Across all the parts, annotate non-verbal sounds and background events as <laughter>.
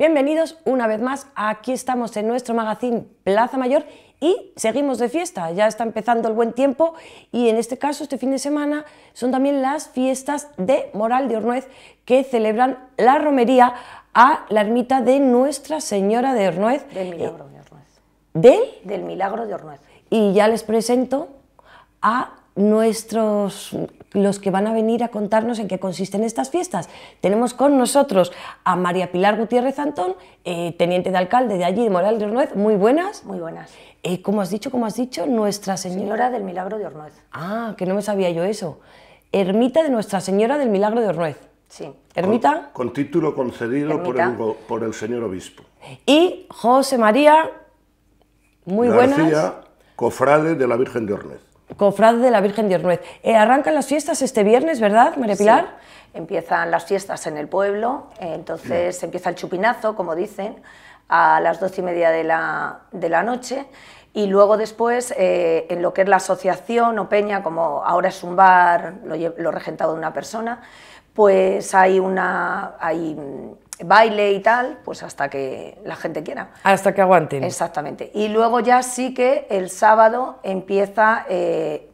Bienvenidos una vez más, aquí estamos en nuestro magazín Plaza Mayor y seguimos de fiesta, ya está empezando el buen tiempo y en este caso este fin de semana son también las fiestas de Moral de Hornuez que celebran la romería a la ermita de Nuestra Señora de Hornuez. Del Milagro de Hornuez. ¿Del? Del Milagro de Hornuez. Y ya les presento a nuestros los que van a venir a contarnos en qué consisten estas fiestas. Tenemos con nosotros a María Pilar Gutiérrez Antón, eh, teniente de alcalde de allí, de Moral de Ornuez. Muy buenas. Muy buenas. Eh, como ¿Cómo has dicho? como has dicho? Nuestra Señora... del Milagro de Ornuez. Ah, que no me sabía yo eso. Ermita de Nuestra Señora del Milagro de Ornuez. Sí. ¿Ermita? Con, título concedido por el, señor obispo. Y José María, muy García, buenas. cofrade de la Virgen de Ornuez. Cofrad de la Virgen de Ornuez. Eh, arrancan las fiestas este viernes, ¿verdad, María Pilar? Empiezan las fiestas en el pueblo, entonces empieza el chupinazo, como dicen, a las doce y media de la, noche. Y luego después, eh, en lo que es la asociación o peña, como ahora es un bar, lo, lo regentado de una persona, pues hay una... Hay, baile y tal, pues hasta que la gente quiera. Hasta que aguanten. Exactamente. Y luego ya sí que el sábado empieza eh,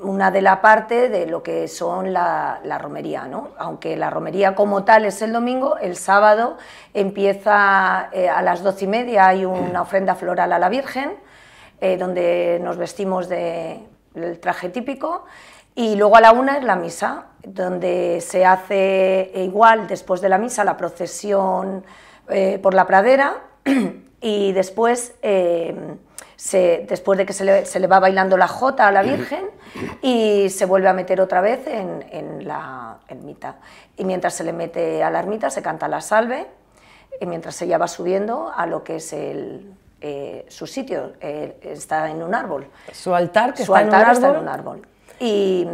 una de la parte de lo que son la, romería, ¿no? Aunque la romería como tal es el domingo, el sábado empieza eh, a las doce y media, hay una ofrenda floral a la Virgen, eh, donde nos vestimos del traje típico, y luego a la una es la misa, donde se hace igual después de la misa la procesión eh, por la pradera <clears throat> y después, eh, después de que se le, va bailando la jota a la Virgen y se vuelve a meter otra vez en, la ermita. Y mientras se le mete a la ermita se canta la salve y mientras ella va subiendo a lo que es el, eh, su sitio, está en un árbol. Su altar, que está, en un árbol? está en un árbol. Y,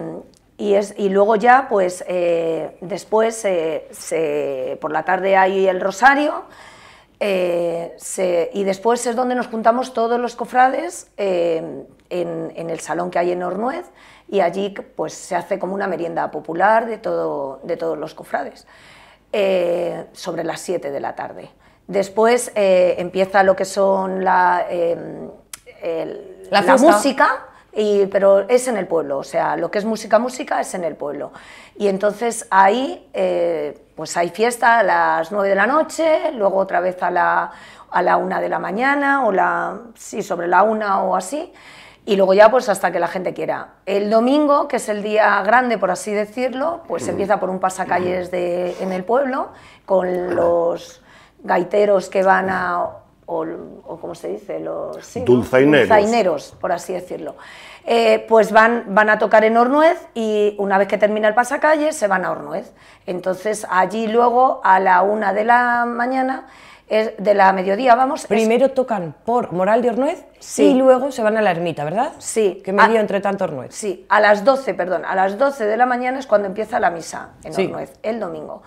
y, luego ya, pues eh, después, eh, por la tarde hay el rosario, eh, y después es donde nos juntamos todos los cofrades en, el salón que hay en Ornuez, y allí pues se hace como una merienda popular de, de todos los cofrades, sobre las 7 de la tarde. Después empieza lo que son la em, música y, pero es en el pueblo, o sea, lo que es música, música es en el pueblo. Y entonces ahí, eh, pues hay fiesta a las 9 de la noche, luego otra vez a la, a 1 de la mañana, o la, sí, sobre la 1 o así, y luego ya pues hasta que la gente quiera. El domingo, que es el día grande, por así decirlo, pues empieza por un pasacalles de, en el pueblo, con los gaiteros que van a o, como se dice, los sí, dulzaineros. por así decirlo, eh, pues van, van a tocar en ornuez y una vez que termina el pasacalle se van a Hornuez. Entonces allí luego a la una de la mañana es de la mediodía, vamos. Primero tocan por Moral de ornuez y luego se van a la ermita, ¿verdad? Sí. Que medio dio entre tanto Hornuez. Sí, a las 12, perdón, a las 12 de la mañana es cuando empieza la misa en el domingo.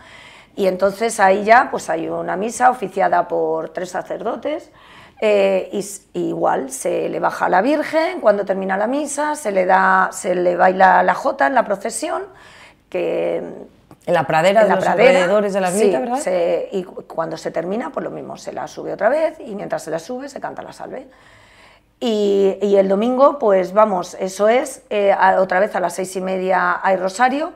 Y entonces ahí ya pues hay una misa oficiada por tres sacerdotes. Eh, igual se le baja a la Virgen cuando termina la misa, se le da, se le baila la jota en la procesión, que en la pradera, de los de la ermita, y cuando se termina, pues lo mismo, se la sube otra vez y mientras se la sube se canta la salve. Y, el domingo, pues vamos, eso es, eh, otra vez a las seis y media hay rosario,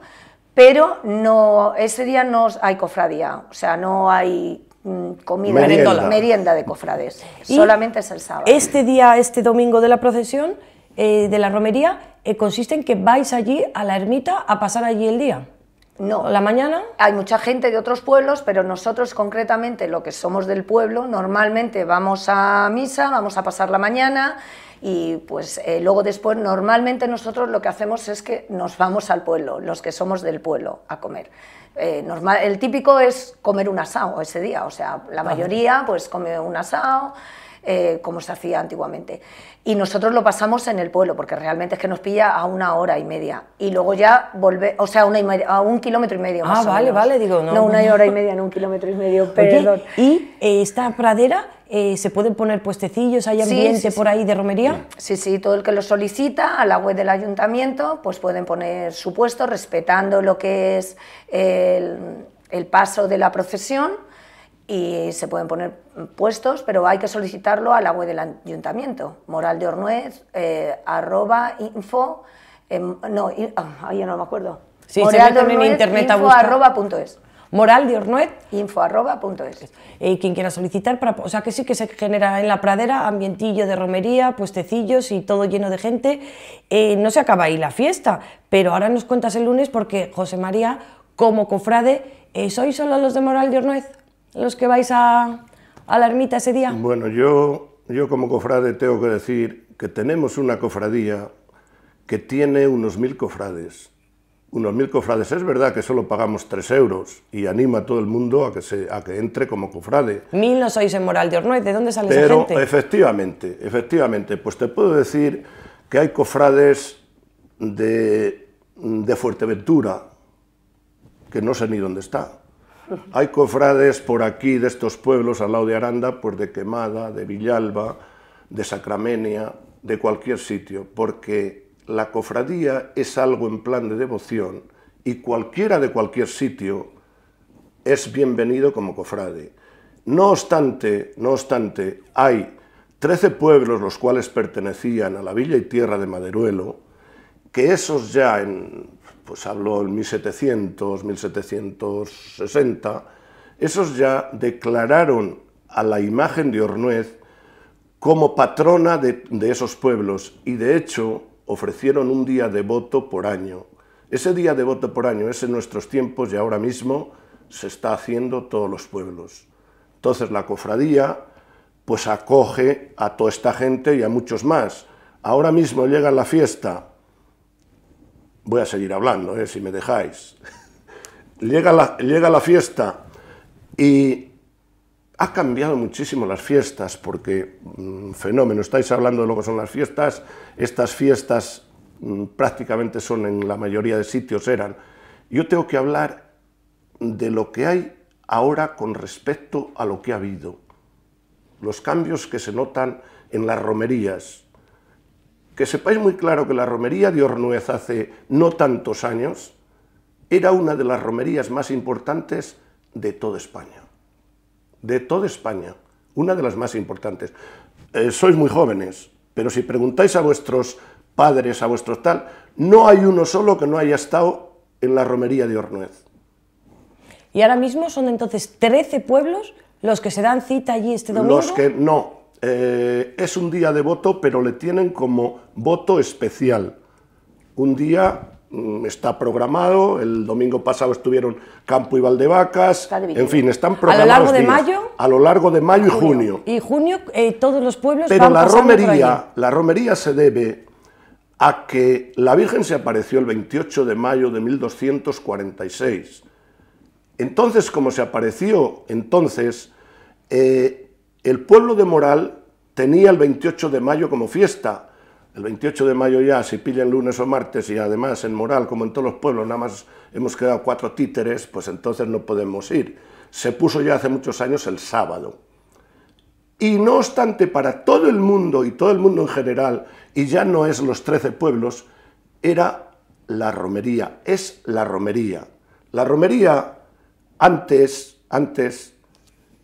pero no, ese día no hay cofradía, o sea, no hay mm, comida, merienda, merienda de cofrades, solamente es el sábado. Este día, este domingo de la procesión, eh, de la romería, eh, consiste en que vais allí a la ermita a pasar allí el día. No. ¿La mañana? Hay mucha gente de otros pueblos, pero nosotros concretamente, lo que somos del pueblo, normalmente vamos a misa, vamos a pasar la mañana y pues eh, luego después normalmente nosotros lo que hacemos es que nos vamos al pueblo, los que somos del pueblo, a comer. Eh, normal, el típico es comer un asado ese día, o sea, la mayoría pues come un asado. Eh, como se hacía antiguamente. Y nosotros lo pasamos en el pueblo, porque realmente es que nos pilla a una hora y media. Y luego ya vuelve o sea, a un kilómetro y medio. Ah, más ah, vale, vale, digo, no. una hora y media, no un kilómetro y medio, perdón. ¿Y eh, esta pradera eh, se pueden poner puestecillos, hay ambiente por ahí de romería. Sí, sí, todo el que lo solicita a la web del ayuntamiento, pues pueden poner su puesto respetando lo que es el, el paso de la procesión y se pueden poner puestos, pero hay que solicitarlo a la web del ayuntamiento, moral de eh, arroba info, em, no, ah, ahí no me acuerdo. Sí, se en internet a punto es. Moral de Info eh, quien quiera solicitar, o sea que sí que se genera en la pradera ambientillo de romería, puestecillos y todo lleno de gente. Eh, no se acaba ahí la fiesta, pero ahora nos cuentas el lunes porque José María, como cofrade, soy solo los de Moral de los que vais a, la ermita ese día? Bueno, yo, yo como cofrade tengo que decir que tenemos una cofradía que tiene unos mil cofrades. Unos mil cofrades. Es verdad que solo pagamos tres euros y anima a todo el mundo a que, se, que entre como cofrade. Mil no sois en Moral de Ornuez, ¿de dónde sale Pero, esa gente? efectivamente, efectivamente, pues te puedo decir que hay cofrades de, de Fuerteventura, que no sé ni dónde está. Hay cofrades por aquí, de estos pueblos, al lado de Aranda, pues de Quemada, de Villalba, de Sacramenia, de cualquier sitio, porque la cofradía es algo en plan de devoción y cualquiera de cualquier sitio es bienvenido como cofrade. No obstante, no obstante, hay 13 pueblos los cuales pertenecían a la villa y tierra de Maderuelo, que esos ya en pues habló en 1700, 1760, esos ya declararon a la imagen de Ornuez como patrona de, esos pueblos y de hecho ofrecieron un día de voto por año. Ese día de voto por año es en nuestros tiempos y ahora mismo se está haciendo todos los pueblos. Entonces la cofradía pues acoge a toda esta gente y a muchos más. Ahora mismo llega la fiesta voy a seguir hablando, eh, si me dejáis. llega, la, llega la fiesta y ha cambiado muchísimo las fiestas, porque mm, fenómeno, estáis hablando de lo que son las fiestas, estas fiestas mm, prácticamente son en la mayoría de sitios eran. Yo tengo que hablar de lo que hay ahora con respecto a lo que ha habido, los cambios que se notan en las romerías, que sepáis muy claro que la romería de Ornuez hace no tantos años era una de las romerías más importantes de toda España. De toda España, una de las más importantes. Eh, sois muy jóvenes, pero si preguntáis a vuestros padres, a vuestros tal, no hay uno solo que no haya estado en la romería de Ornuez. Y ahora mismo son entonces 13 pueblos los que se dan cita allí este domingo. Los que no, eh, es un día de voto, pero le tienen como voto especial. Un día mm, está programado, el domingo pasado estuvieron Campo y Valdevacas, en fin, están programados. A lo largo de mayo. A lo largo de mayo y junio. Y junio eh, todos los pueblos. Pero la romería, la romería se debe a que la Virgen se apareció el 28 de mayo de 1246. Entonces, como se apareció entonces, eh, el pueblo de Moral tenía el 28 de mayo como fiesta. El 28 de mayo ya, si pillan lunes o martes y además en Moral, como en todos los pueblos, nada más hemos quedado cuatro títeres, pues entonces no podemos ir. Se puso ya hace muchos años el sábado. Y no obstante, para todo el mundo y todo el mundo en general, y ya no es los 13 pueblos, era la romería, es la romería. La romería antes, antes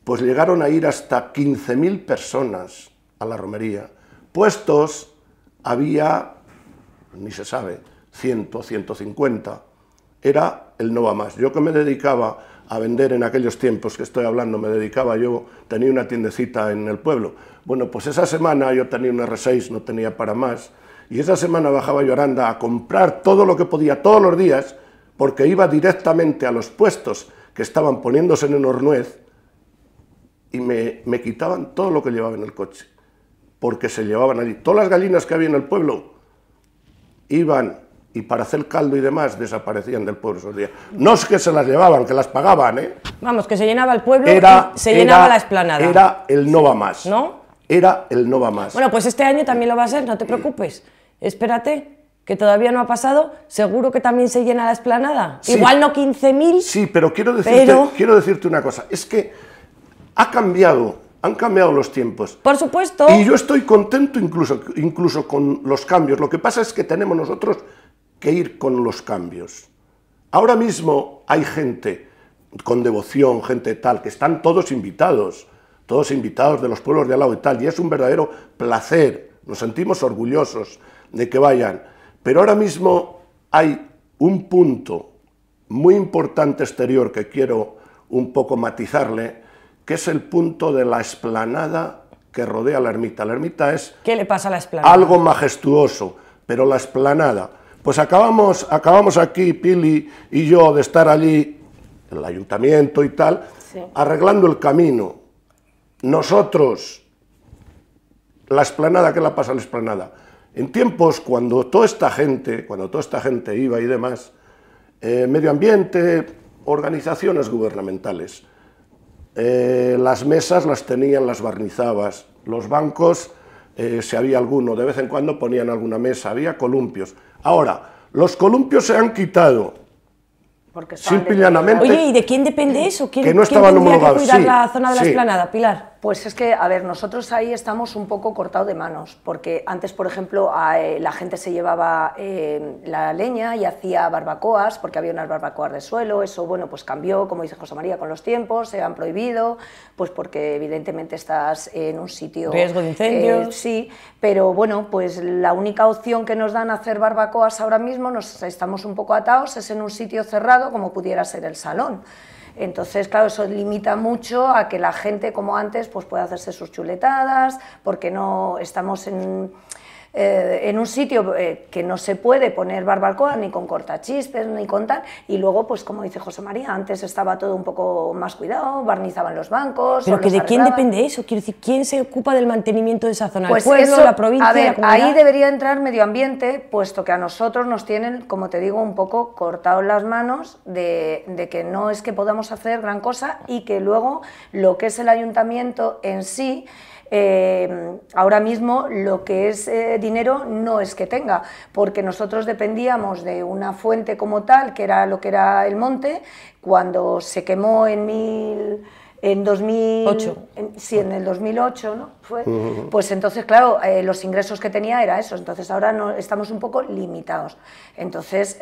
pues llegaron a ir hasta 15.000 personas a la romería. Puestos había, ni se sabe, 100, 150. Era el no más. Yo que me dedicaba a vender en aquellos tiempos que estoy hablando, me dedicaba, yo tenía una tiendecita en el pueblo. Bueno, pues esa semana yo tenía un R6, no tenía para más, y esa semana bajaba yo a Aranda a comprar todo lo que podía, todos los días, porque iba directamente a los puestos que estaban poniéndose en Hornuez, y me, me, quitaban todo lo que llevaba en el coche, porque se llevaban allí. Todas las gallinas que había en el pueblo iban y para hacer caldo y demás desaparecían del pueblo esos días. No es que se las llevaban, que las pagaban, ¿eh? Vamos, que se llenaba el pueblo era, se llenaba la esplanada. Era el no va más. ¿No? Era el no va más. Bueno, pues este año también lo va a ser, no te preocupes. Espérate, que todavía no ha pasado, seguro que también se llena la esplanada. Igual no 15.000. Sí, pero quiero decirte, pero... quiero decirte una cosa. Es que ha cambiado, han cambiado los tiempos. Por supuesto. Y yo estoy contento incluso, incluso con los cambios. Lo que pasa es que tenemos nosotros que ir con los cambios. Ahora mismo hay gente con devoción, gente tal, que están todos invitados, todos invitados de los pueblos de al lado y tal, y es un verdadero placer, nos sentimos orgullosos de que vayan. Pero ahora mismo hay un punto muy importante exterior que quiero un poco matizarle, que es el punto de la explanada que rodea la ermita. La ermita es... ¿Qué le pasa a la explanada? Algo majestuoso, pero la explanada. Pues acabamos, acabamos aquí, Pili y yo, de estar allí, en el ayuntamiento y tal, arreglando el camino. Nosotros, la explanada, ¿qué la pasa a la esplanada? En tiempos cuando toda esta gente, cuando toda esta gente iba y demás, eh, medio ambiente, organizaciones gubernamentales, eh, las mesas las tenían, las barnizabas. Los bancos, eh, si había alguno, de vez en cuando ponían alguna mesa, había columpios. Ahora, los columpios se han quitado. Porque Simple Oye, ¿y de quién depende eso? ¿Quién, que no estaban ¿quién tendría que cuidar la zona de la Pilar? Pues es que, a ver, nosotros ahí estamos un poco cortados de manos, porque antes, por ejemplo, eh, la gente se llevaba eh, la leña y hacía barbacoas, porque había unas barbacoas de suelo, eso, bueno, pues cambió, como dice José María, con los tiempos, se han prohibido, pues porque evidentemente estás en un sitio... Riesgo de eh, incendios. sí, pero bueno, pues la única opción que nos dan hacer barbacoas ahora mismo, nos estamos un poco atados, es en un sitio cerrado, como pudiera ser el salón. Entonces, claro, eso limita mucho a que la gente, como antes, pues pueda hacerse sus chuletadas, porque no estamos en eh, en un sitio eh, que no se puede poner barbacoa ni con cortachispes ni con tal, y luego, pues como dice José María, antes estaba todo un poco más cuidado, barnizaban los bancos. Pero que de quién depende eso, quiero decir, ¿quién se ocupa del mantenimiento de esa zona? Pues ¿El pueblo, eso, la provincia? A ver, ahí debería entrar medio ambiente, puesto que a nosotros nos tienen, como te digo, un poco cortados las manos de, de que no es que podamos hacer gran cosa y que luego lo que es el ayuntamiento en sí, eh, ahora mismo lo que es eh, dinero no es que tenga, porque nosotros dependíamos de una fuente como tal, que era lo que era el monte, cuando se quemó en mil... En 2008. sí, en el 2008, ¿no? Pues entonces, claro, eh, los ingresos que tenía era eso. Entonces ahora no, estamos un poco limitados. Entonces,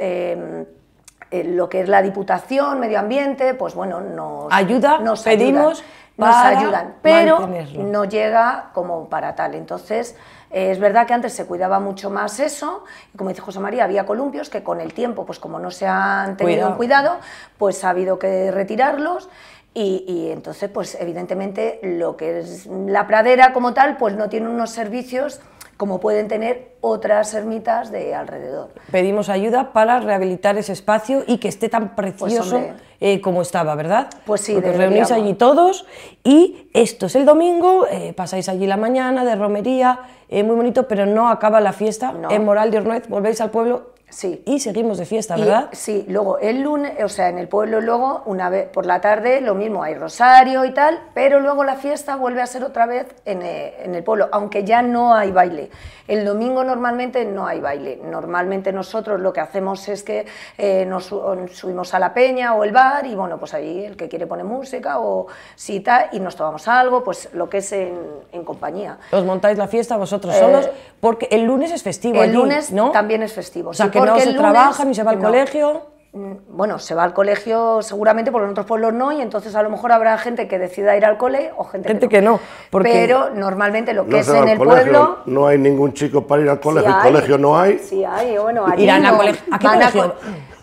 lo que es la Diputación, Medio Ambiente, pues bueno, nos ayuda, nos pedimos nos ayudan, pero no llega como para tal. Entonces, eh, es verdad que antes se cuidaba mucho más eso, y como dice José María, había columpios que con el tiempo, pues como no se han tenido un cuidado, pues ha habido que retirarlos. Y, y, entonces, pues evidentemente, lo que es la pradera como tal, pues no tiene unos servicios como pueden tener otras ermitas de alrededor. Pedimos ayuda para rehabilitar ese espacio y que esté tan pues, precioso eh, como estaba, ¿verdad? Pues sí. Porque os reunís allí todos y esto es el domingo, eh, pasáis allí la mañana de romería, eh, muy bonito, pero no acaba la fiesta en Moral de Ornuez, volvéis al pueblo Sí. Y seguimos de fiesta, ¿verdad? sí, luego el lunes, o sea, en el pueblo luego, una vez por la tarde, lo mismo, hay rosario y tal, pero luego la fiesta vuelve a ser otra vez en, eh, el pueblo, aunque ya no hay baile. El domingo normalmente no hay baile. Normalmente nosotros lo que hacemos es que eh, nos subimos a la peña o el bar y bueno, pues ahí el que quiere pone música o cita y nos tomamos algo, pues lo que es en, compañía. ¿Os montáis la fiesta vosotros solos? Eh, porque el lunes es festivo. El lunes ¿no? también es festivo no se trabaja ni se va al colegio. Mm, bueno, se va al colegio seguramente, porque en otros pueblos no, y entonces a lo mejor habrá gente que decida ir al cole o gente, que no. porque pero normalmente lo que es en el pueblo. No hay ningún chico para ir al colegio, el colegio no hay. Sí, hay, bueno, Irán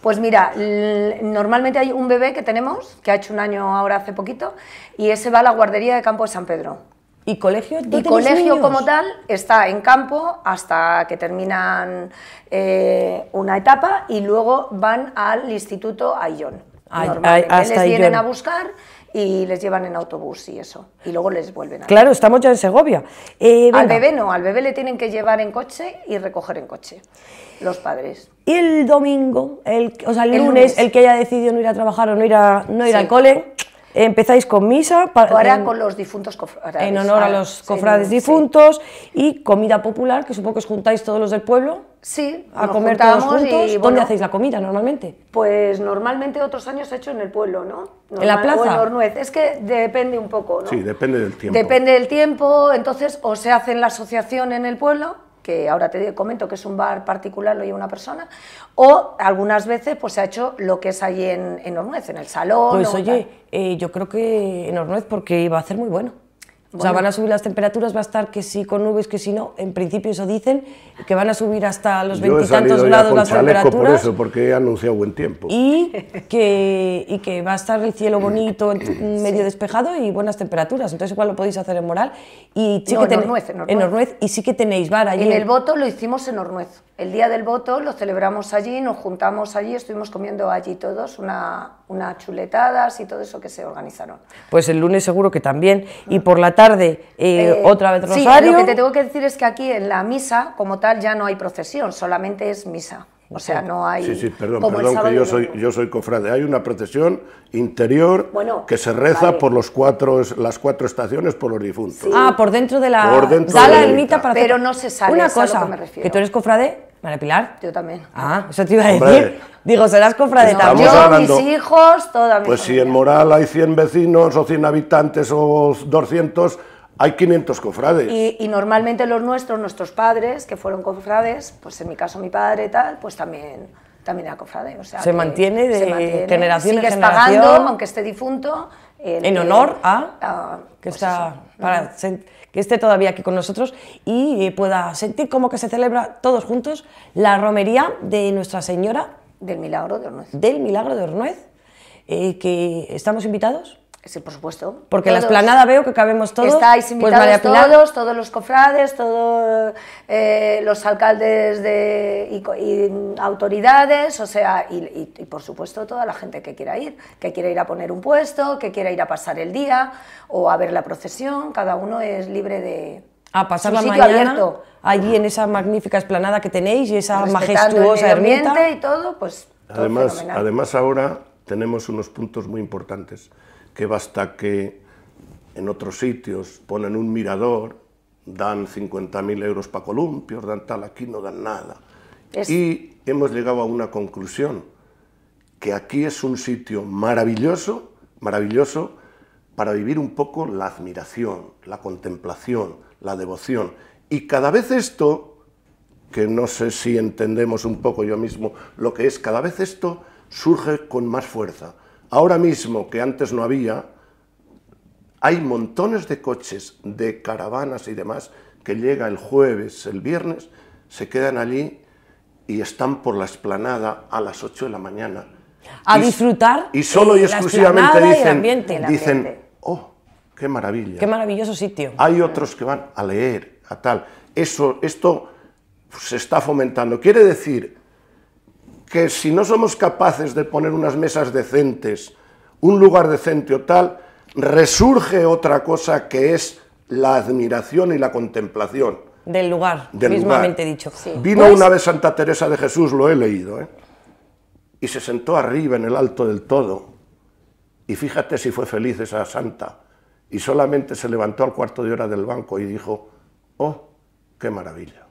pues mira, normalmente hay un bebé que tenemos, que ha hecho un año ahora hace poquito, y ese va a la guardería de Campo de San Pedro. ¿Y colegio? Y colegio como tal está en campo hasta que terminan eh, una etapa y luego van al instituto Ayón. Normalmente les vienen a buscar y les llevan en autobús y eso. Y luego les vuelven a... Claro, estamos ya en Segovia. Eh, al bebé no, al bebé le tienen que llevar en coche y recoger en coche los padres. Y el domingo, el, o sea, el, lunes, el que haya decidido no ir a trabajar o no ir, a, no ir al cole, Empezáis con misa. en, con los difuntos En honor a ah, los cofrades difuntos y comida popular, que supongo que os juntáis todos los del pueblo. Sí, a comer todos ¿Dónde hacéis la comida normalmente? Pues normalmente otros años he hecho en el pueblo, ¿no? en la plaza. Es que depende un poco, Sí, depende del tiempo. Depende del tiempo, entonces o se hace en la asociación en el pueblo que ahora te comento que es un bar particular, lo lleva una persona, o algunas veces pues se ha hecho lo que es ahí en, en Ornuez, en el salón. Pues oye, eh, yo creo que en Ornuez porque iba a ser muy bueno. O sea, van a subir las temperaturas, va a estar que sí con nubes, que si sí no. En principio eso dicen, que van a subir hasta los veintitantos grados las temperaturas. por eso, porque he anunciado buen tiempo. Y que, y que va a estar el cielo bonito, medio despejado y buenas temperaturas. Entonces igual lo podéis hacer en Moral. Y en, Ornuez, en, Ornuez. Y sí que tenéis bar allí. En el voto lo hicimos en Ornuez. El día del voto lo celebramos allí, nos juntamos allí, estuvimos comiendo allí todos una, unas chuletadas y todo eso que se organizaron. Pues el lunes seguro que también. Y por la tarde, eh, eh, otra vez Rosario. Sí, lo que te tengo que decir es que aquí en la misa, como tal, ya no hay procesión, solamente es misa. O sea, no hay. Sí, sí, perdón, perdón, que yo soy, yo soy cofrade. Hay una procesión interior que se reza por los cuatro, las cuatro estaciones por los difuntos. Ah, por dentro de la. la ermita Pero no se sale. Una cosa, a que, me refiero. que tú eres cofrade María Pilar. Yo también. Ah, eso te iba a decir. Digo, serás cofradeta. también. yo, mis hijos, toda mi Pues si en Moral hay 100 vecinos o 100 habitantes o 200, hay 500 cofrades. Y, normalmente los nuestros, nuestros padres, que fueron cofrades, pues en mi caso mi padre tal, pues también, también era cofrade. O sea, se, mantiene de se generación en generación. Sigues pagando, aunque esté difunto, en honor a ah, pues que, esté todavía aquí con nosotros y pueda sentir como que se celebra todos juntos la romería de Nuestra Señora del Milagro de Ornuez. Del Milagro de Ornuez, eh, que estamos invitados. Sí, por supuesto. Porque la esplanada veo que cabemos todos. Estáis pues, invitados todos, todos los cofrades, todos eh, los alcaldes de, y, autoridades, o sea, y, por supuesto toda la gente que quiera ir, que quiera ir a poner un puesto, que quiera ir a pasar el día o a ver la procesión, cada uno es libre de... A pasar la mañana abierto. allí en esa magnífica esplanada que tenéis y esa majestuosa y todo, pues... además, además ahora tenemos unos puntos muy importantes que basta que en otros sitios ponen un mirador, dan 50.000 euros para columpios, dan tal, aquí no dan nada. Y hemos llegado a una conclusión, que aquí es un sitio maravilloso, maravilloso, para vivir un poco la admiración, la contemplación, la devoción. Y cada vez esto, que no sé si entendemos un poco yo mismo lo que es, cada vez esto surge con más fuerza. Ahora mismo, que antes no había, hay montones de coches, de caravanas y demás, que llega el jueves, el viernes, se quedan allí y están por la esplanada a las 8 de la mañana. A disfrutar. Y solo y exclusivamente dicen, dicen, oh, qué maravilla. Qué maravilloso sitio. Hay otros que van a leer, a tal. Eso, esto se está fomentando. Quiere decir que si no somos capaces de poner unas mesas decentes, un lugar decente o tal, resurge otra cosa que es la admiración y la contemplación. Del lugar, mismamente dicho. Vino pues una vez Santa Teresa de Jesús, lo he leído, ¿eh? y se sentó arriba en el alto del todo. Y fíjate si fue feliz esa santa. Y solamente se levantó al cuarto de hora del banco y dijo, oh, qué maravilla.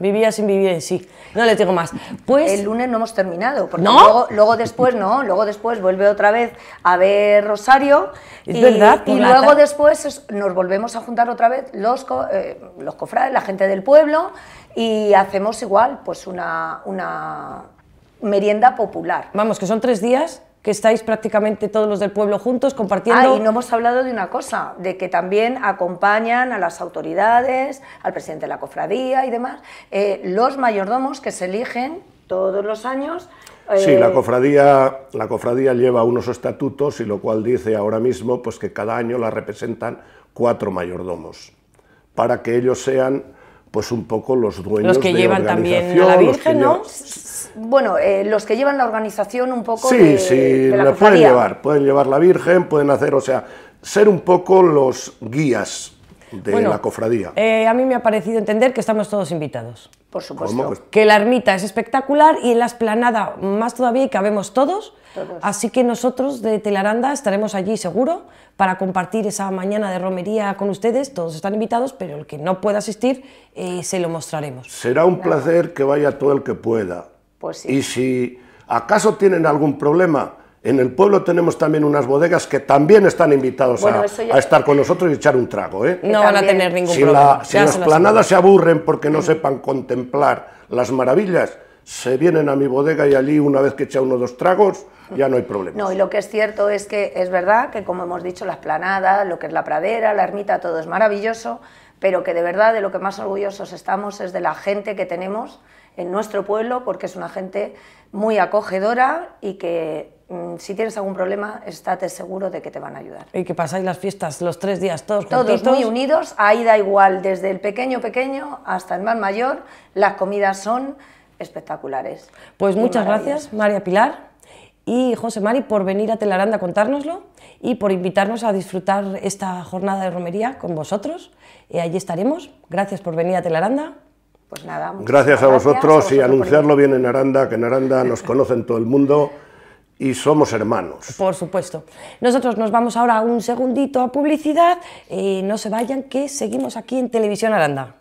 Vivía sin vivir en sí. No le tengo más. Pues el lunes no hemos terminado, ¿No? luego, después no, luego después vuelve otra vez a ver Rosario es y, verdad, y luego después nos volvemos a juntar otra vez los eh, los cofrades, la gente del pueblo y hacemos igual pues una una merienda popular. Vamos, que son tres días que estáis prácticamente todos los del pueblo juntos compartiendo. Ah, y no hemos hablado de una cosa, de que también acompañan a las autoridades, al presidente de la cofradía y demás, eh, los mayordomos que se eligen todos los años. Eh, sí, la cofradía, la cofradía lleva unos estatutos y lo cual dice ahora mismo pues que cada año la representan cuatro mayordomos para que ellos sean pues un poco los dueños los que llevan también a la Virgen, ¿no? Bueno, eh, los que llevan la organización un poco. Sí, sí, de la, pueden llevar, pueden llevar la Virgen, pueden hacer, o sea, ser un poco los guías de la cofradía. Eh, a mí me ha parecido entender que estamos todos invitados. Por supuesto. Pues que la ermita es espectacular y en la esplanada más todavía y cabemos todos. Así que nosotros de Telaranda estaremos allí seguro para compartir esa mañana de romería con ustedes. Todos están invitados, pero el que no pueda asistir eh, se lo mostraremos. Será un placer que vaya todo el que pueda. Pues y si acaso tienen algún problema, en el pueblo tenemos también unas bodegas que también están invitados a, estar con nosotros y echar un trago. ¿eh? No van a tener ningún problema. si las planadas se aburren porque no sepan contemplar las maravillas, se vienen a mi bodega y allí una vez que echa uno o dos tragos ya no hay problema. No, y lo que es cierto es que es verdad que como hemos dicho, las planadas, lo que es la pradera, la ermita, todo es maravilloso, pero que de verdad de lo que más orgullosos estamos es de la gente que tenemos en nuestro pueblo, porque es una gente muy acogedora y que Mm, si tienes algún problema, estate seguro de que te van a ayudar. Y que pasáis las fiestas los tres días todos juntos. Todos muy unidos, ahí da igual, desde el pequeño pequeño hasta el más mayor, las comidas son espectaculares. Pues muchas gracias, María Pilar y José Mari, por venir a Telaranda a contárnoslo y por invitarnos a disfrutar esta jornada de romería con vosotros. Y allí estaremos. Gracias por venir a Telaranda. Pues nada, gracias a, gracias a vosotros y anunciarlo bien en Aranda, que en Aranda nos conocen todo el mundo y somos hermanos. Por supuesto. Nosotros nos vamos ahora un segundito a publicidad y no se vayan que seguimos aquí en Televisión Aranda.